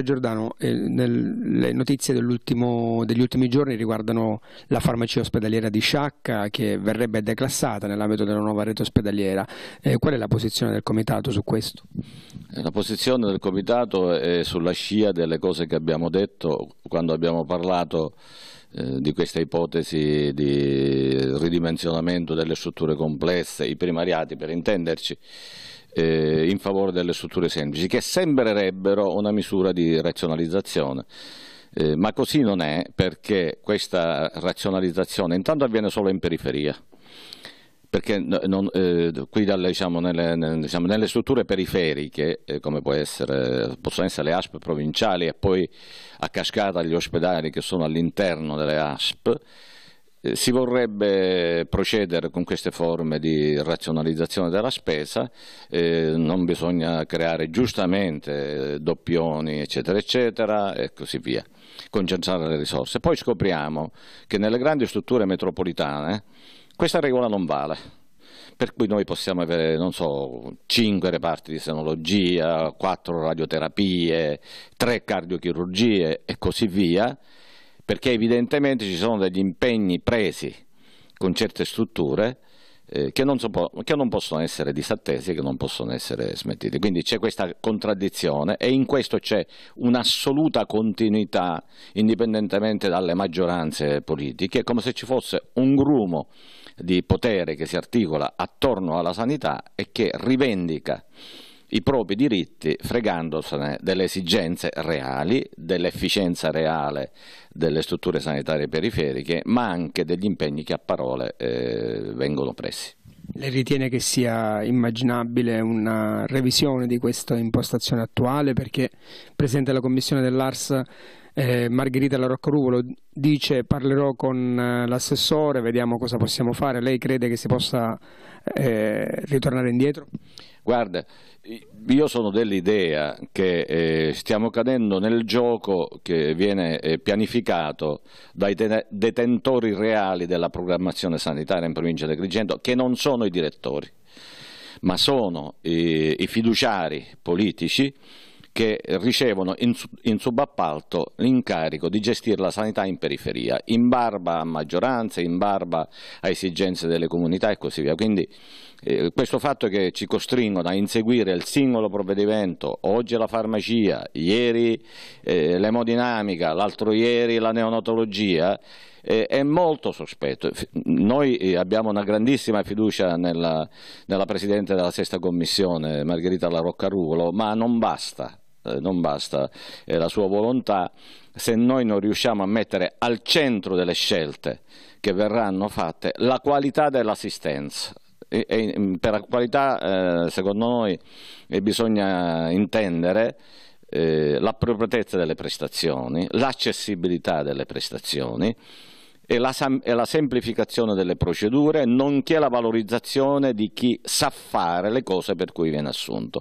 Dr. Giordano, eh, nel, le notizie degli ultimi giorni riguardano la farmacia ospedaliera di Sciacca che verrebbe declassata nell'ambito della nuova rete ospedaliera. Eh, qual è la posizione del Comitato su questo? Eh, la posizione del Comitato è sulla scia delle cose che abbiamo detto quando abbiamo parlato eh, di questa ipotesi di ridimensionamento delle strutture complesse, i primariati per intenderci, eh, in favore delle strutture semplici, che sembrerebbero una misura di razionalizzazione. Eh, ma così non è perché questa razionalizzazione intanto avviene solo in periferia perché non, eh, qui dalle, diciamo, nelle, nelle, diciamo, nelle, strutture periferiche, eh, come essere, possono essere le ASP provinciali e poi a cascata gli ospedali che sono all'interno delle ASP, eh, si vorrebbe procedere con queste forme di razionalizzazione della spesa, eh, non bisogna creare giustamente eh, doppioni eccetera eccetera e così via, concentrare le risorse. Poi scopriamo che nelle grandi strutture metropolitane questa regola non vale per cui noi possiamo avere, non so, 5 reparti di senologia, 4 radioterapie, 3 cardiochirurgie e così via, perché evidentemente ci sono degli impegni presi con certe strutture eh, che, non so, che, non possono essere disattesi e che non possono essere smettiti. Quindi c'è questa contraddizione e in questo c'è un'assoluta continuità, indipendentemente dalle maggioranze politiche, come se ci fosse un grumo di potere che si articola attorno alla sanità e che rivendica i propri diritti fregandosene delle esigenze reali, dell'efficienza reale delle strutture sanitarie periferiche, ma anche degli impegni che a parole eh, vengono presi. Le ritiene che sia immaginabile una revisione di questa impostazione attuale perché Presidente della Commissione dell'Ars eh, Margherita Laroccoruvolo dice parlerò con eh, l'assessore, vediamo cosa possiamo fare, lei crede che si possa eh, ritornare indietro? Guarda, io sono dell'idea che eh, stiamo cadendo nel gioco che viene eh, pianificato dai detentori reali della programmazione sanitaria in provincia di Agrigento, che non sono i direttori, ma sono eh, i fiduciari politici che ricevono in, in, subappalto l'incarico di gestire la sanità in periferia, in barba a maggioranze, in barba a esigenze delle comunità e così via. Quindi eh, questo fatto che ci costringono a inseguire il singolo provvedimento, oggi la farmacia, ieri eh, l'emodinamica, l'altro ieri la neonatologia, eh, è molto sospetto. Noi eh, abbiamo una grandissima fiducia nella, nella Presidente della Sesta Commissione, Margherita Laroccarugolo, ma non basta eh, non basta la sua volontà, se noi non riusciamo a mettere al centro delle scelte che verranno fatte la qualità dell'assistenza e, e, per attualità eh, secondo noi eh, bisogna intendere eh, l'appropriatezza delle prestazioni, l'accessibilità delle prestazioni e la, e la semplificazione delle procedure, nonché la valorizzazione di chi sa fare le cose per cui viene assunto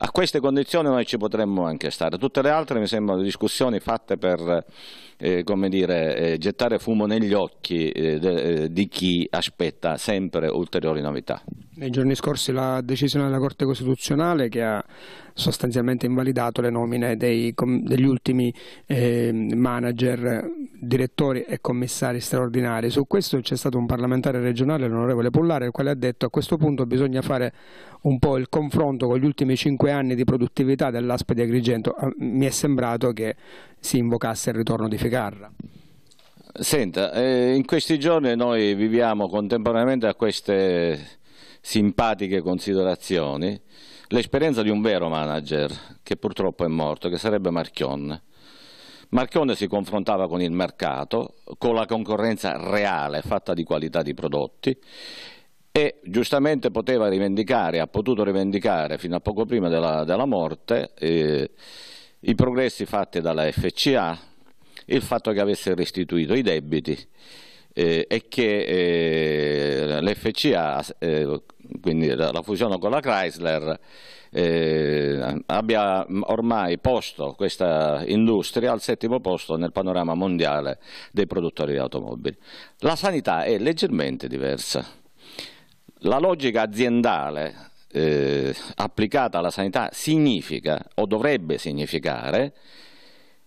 a queste condizioni noi ci potremmo anche stare. Tutte le altre mi sembrano discussioni fatte per eh, dire, eh, gettare fumo negli occhi eh, de, eh, di chi aspetta sempre ulteriori novità nei giorni scorsi la decisione della Corte Costituzionale che ha sostanzialmente invalidato le nomine dei, degli ultimi eh, manager, direttori e commissari straordinari. Su questo c'è stato un parlamentare regionale, l'onorevole Pullare, il quale ha detto a questo punto bisogna fare un po' il confronto con gli ultimi cinque anni di produttività dell'ASP di Agrigento. Ah, mi è sembrato che si invocasse il ritorno di Ficarra. Senta, eh, in questi giorni noi viviamo contemporaneamente a queste simpatiche considerazioni, l'esperienza di un vero manager che purtroppo è morto, che sarebbe Marchionne. Marchionne si confrontava con il mercato, con la concorrenza reale fatta di qualità di prodotti e giustamente poteva rivendicare, ha potuto rivendicare fino a poco prima della, della morte eh, i progressi fatti dalla FCA, il fatto che avesse restituito i debiti eh, e che eh, l'FCA eh, quindi la, la fusione con la Chrysler, eh, abbia ormai posto questa industria al settimo posto nel panorama mondiale dei produttori di automobili. La sanità è leggermente diversa. La logica aziendale eh, applicata alla sanità significa o dovrebbe significare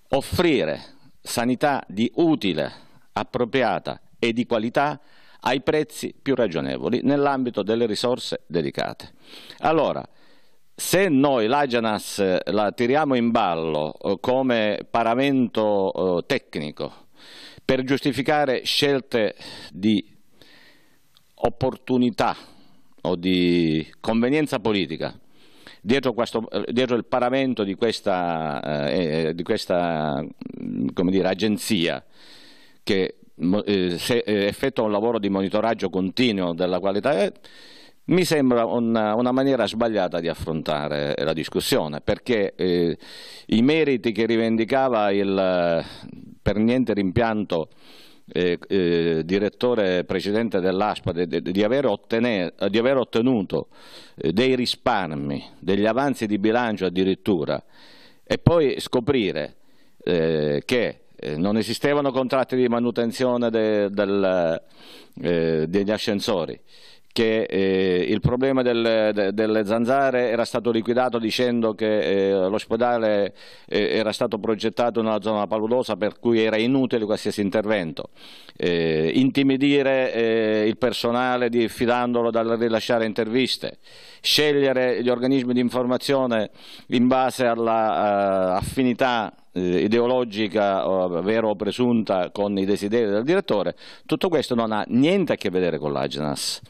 offrire sanità di utile, appropriata e di qualità ai prezzi più ragionevoli nell'ambito delle risorse dedicate. Allora, se noi l'Agenas la tiriamo in ballo eh, come paramento eh, tecnico per giustificare scelte di opportunità o di convenienza politica, Dietro, questo, eh, dietro, il paramento di questa, eh, di questa mm, dire, agenzia che eh, eh, effettua un lavoro di monitoraggio continuo della qualità eh, mi sembra una, una, maniera sbagliata di affrontare la discussione, perché eh, i meriti che rivendicava il per niente rimpianto eh, eh, direttore precedente dell'ASPA di, di, di, aver, ottenuto dei risparmi, degli avanzi di bilancio addirittura, e poi scoprire che eh, non esistevano contratti di manutenzione de, del, eh, degli ascensori, che eh, il problema del, de, delle zanzare era stato liquidato dicendo che eh, l'ospedale eh, era stato progettato in una zona paludosa per cui era inutile qualsiasi intervento. intimidire il personale di, fidandolo dal rilasciare interviste, scegliere gli organismi di informazione in base all'affinità eh, ideologica vera o presunta con i desideri del direttore, tutto questo non ha niente a che vedere con l'Agenas.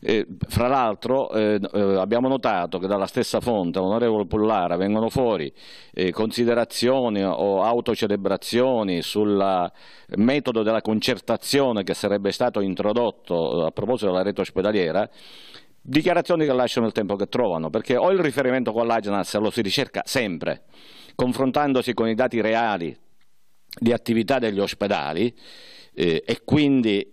Eh, fra l'altro eh, eh abbiamo notato che dalla stessa fonte, onorevole Pullara, vengono fuori eh, considerazioni o autocelebrazioni sul metodo della concertazione che sarebbe stato introdotto a proposito della rete ospedaliera dichiarazioni che lasciano il tempo che trovano, perché o il riferimento con l'Agenas lo si ricerca sempre, confrontandosi con i dati reali di attività degli ospedali eh, e quindi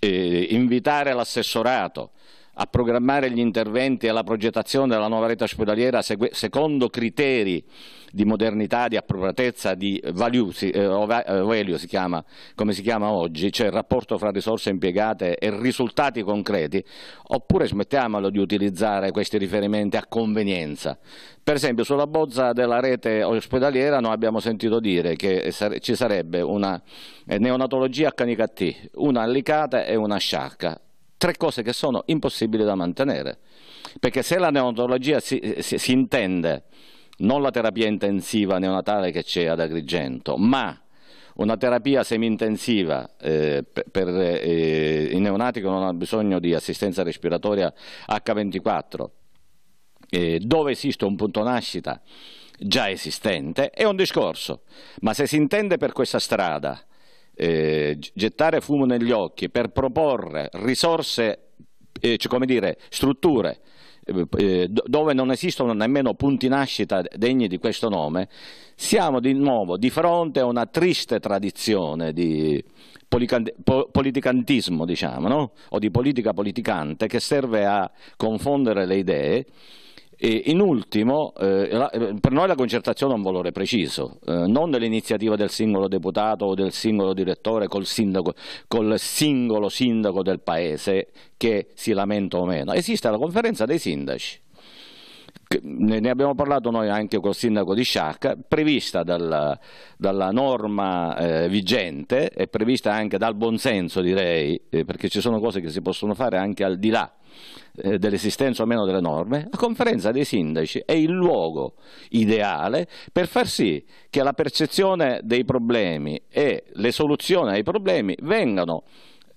eh, invitare l'assessorato a programmare gli interventi e la progettazione della nuova rete ospedaliera secondo criteri di modernità, di appropriatezza, di value, eh, eh si chiama, come si chiama oggi, cioè il rapporto fra risorse impiegate e risultati concreti, oppure smettiamolo di utilizzare questi riferimenti a convenienza. Per esempio sulla bozza della rete ospedaliera noi abbiamo sentito dire che ci sarebbe una eh, neonatologia a canicattì, una allicata e una sciacca tre cose che sono impossibili da mantenere, perché se la neonatologia si, si, si intende non la terapia intensiva neonatale che c'è ad Agrigento, ma una terapia semi-intensiva eh, per, eh, i neonati che non hanno bisogno di assistenza respiratoria H24, eh, dove esiste un punto nascita già esistente, è un discorso, ma se si intende per questa strada eh, gettare fumo negli occhi per proporre risorse, eh, cioè, come dire, strutture eh, eh dove non esistono nemmeno punti nascita degni di questo nome, siamo di nuovo di fronte a una triste tradizione di politicantismo, diciamo, no? o di politica politicante che serve a confondere le idee e in ultimo, eh, eh, per noi la concertazione ha un valore preciso, eh, non dell'iniziativa del singolo deputato o del singolo direttore col, sindaco, col singolo sindaco del paese che si lamenta o meno. Esiste la conferenza dei sindaci ne abbiamo parlato noi anche col sindaco di Sciacca, prevista dalla, dalla norma eh, vigente e prevista anche dal buonsenso direi, eh, perché ci sono cose che si possono fare anche al di là eh, dell'esistenza o meno delle norme, la conferenza dei sindaci è il luogo ideale per far sì che la percezione dei problemi e le soluzioni ai problemi vengano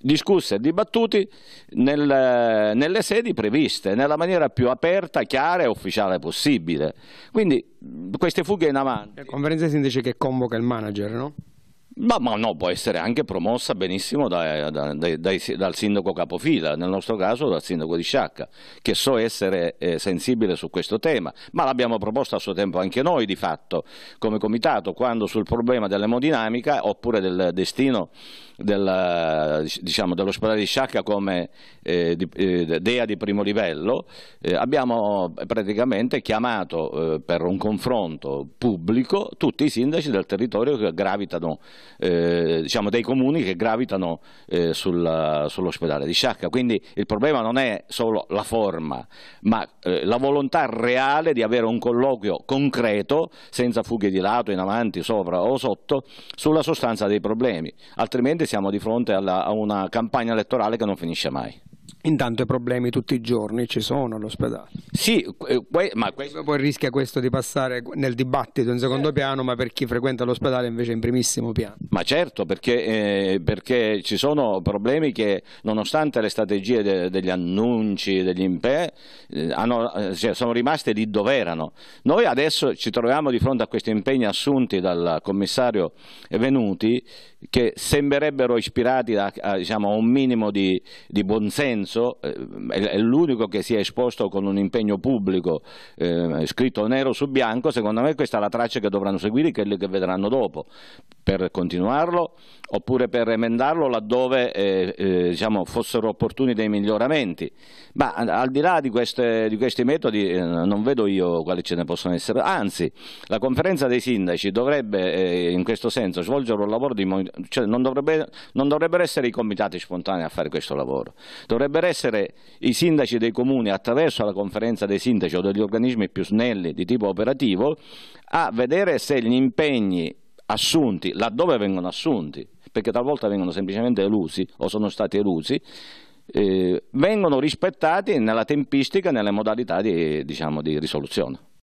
discusse e dibattuti nel, nelle sedi previste, nella maniera più aperta, chiara e ufficiale possibile. Quindi queste fughe in avanti. La conferenza si dice che convoca il manager, no? Ma, ma, no, può essere anche promossa benissimo da, da, dai, dai, dal sindaco capofila, nel nostro caso dal sindaco di Sciacca, che so essere eh, sensibile su questo tema, ma l'abbiamo proposta a suo tempo anche noi di fatto come comitato, quando sul problema dell'emodinamica oppure del destino del, diciamo, dell'ospedale di Sciacca come eh, di, eh, DEA di primo livello, eh, abbiamo praticamente chiamato eh, per un confronto pubblico tutti i sindaci del territorio che gravitano eh, diciamo, dei comuni che gravitano eh, sul, sull'ospedale di Sciacca. Quindi il problema non è solo la forma, ma eh, la volontà reale di avere un colloquio concreto, senza fughe di lato, in avanti, sopra o sotto, sulla sostanza dei problemi, altrimenti siamo di fronte alla, a una campagna elettorale che non finisce mai. Intanto i problemi tutti i giorni ci sono all'ospedale. Sì, eh, ma questo... Poi rischia questo di passare nel dibattito in secondo eh. piano, ma per chi frequenta l'ospedale invece in primissimo piano. Ma certo, perché, eh, perché ci sono problemi che nonostante le strategie de degli annunci, degli impè, eh, hanno, eh, cioè, sono rimaste lì dove erano. Noi adesso ci troviamo di fronte a questi impegni assunti dal commissario Venuti che sembrerebbero ispirati a, a diciamo, un minimo di, di buonsenso, eh, è l'unico che si è esposto con un impegno pubblico eh, scritto nero su bianco, secondo me questa è la traccia che dovranno seguire quelli che vedranno dopo, per continuarlo oppure per emendarlo laddove eh, eh diciamo, fossero opportuni dei miglioramenti. Ma al di là di, queste, di questi metodi eh, non vedo io quali ce ne possono essere, anzi la conferenza dei sindaci dovrebbe eh, in questo senso svolgere un lavoro di monitoraggio cioè non, dovrebbe, non, dovrebbero essere i comitati spontanei a fare questo lavoro, dovrebbero essere i sindaci dei comuni attraverso la conferenza dei sindaci o degli organismi più snelli di tipo operativo a vedere se gli impegni assunti, laddove vengono assunti, perché talvolta vengono semplicemente elusi o sono stati elusi, eh, vengono rispettati nella tempistica e nelle modalità di, diciamo, di risoluzione.